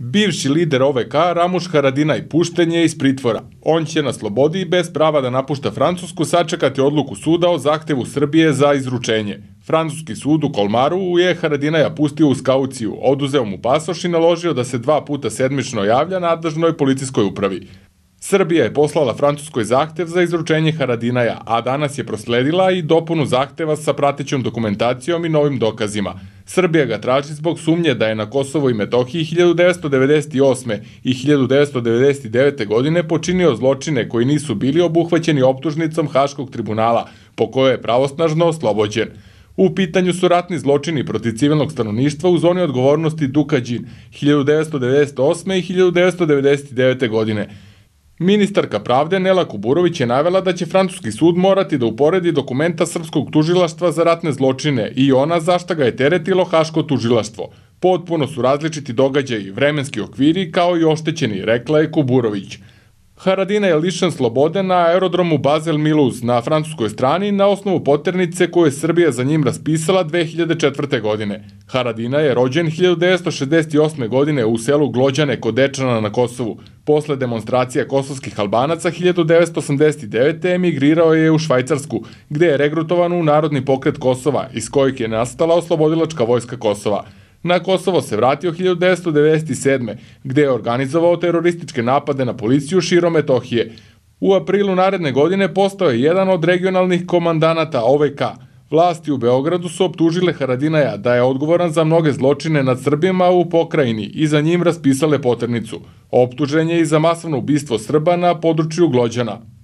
Bivši lider OVK Ramuš Haradinaj pušten je iz pritvora. On će na slobodi i bez prava da napušta Francusku sačekati odluku suda o zahtevu Srbije za izručenje. Francuski sud u Kolmaru je Haradinaja pustio uz kauciju, oduzeo mu pasoš i naložio da se dva puta sedmično javlja nadležnoj policijskoj upravi. Srbija je poslala Francuskoj zahtev za izručenje Haradinaja, a danas je prosledila i dopunu zahteva sa pratećom dokumentacijom i novim dokazima – Srbija ga traži zbog sumnje da je na Kosovo i Metohiji 1998. i 1999. godine počinio zločine koji nisu bili obuhvaćeni optužnicom Haškog tribunala, po kojoj je pravosnažno oslobođen. U pitanju su ratni zločini proti civilnog stanovništva u zoni odgovornosti Dukađin 1998. i 1999. godine, Ministarka pravde Nela Kuburović je navela da će francuski sud morati da uporedi dokumenta Srpskog tužilaštva za ratne zločine i ona zašta ga je teretilo Haško tužilaštvo. Potpuno su različiti događaji, vremenski okviri kao i oštećeni, rekla je Kuburović. Haradina je lišen slobode na aerodromu Basel Milus na francuskoj strani na osnovu poternice koju je Srbija za njim raspisala 2004. godine. Haradina je rođen 1968. godine u selu Glođane kod Dečana na Kosovu. Posle demonstracija kosovskih albanaca 1989. emigrirao je u Švajcarsku, gde je regrutovan u Narodni pokret Kosova, iz kojeg je nastala oslobodilačka vojska Kosova. Na Kosovo se vratio 1997. gde je organizovao terorističke napade na policiju širom Metohije. U aprilu naredne godine postao je jedan od regionalnih komandanata OVK. Vlasti u Beogradu su optužile Haradinaja da je odgovoran za mnoge zločine nad Srbima u pokrajini i za njim raspisale poternicu. Optužen je i za masovno ubistvo Srba na području Glođana.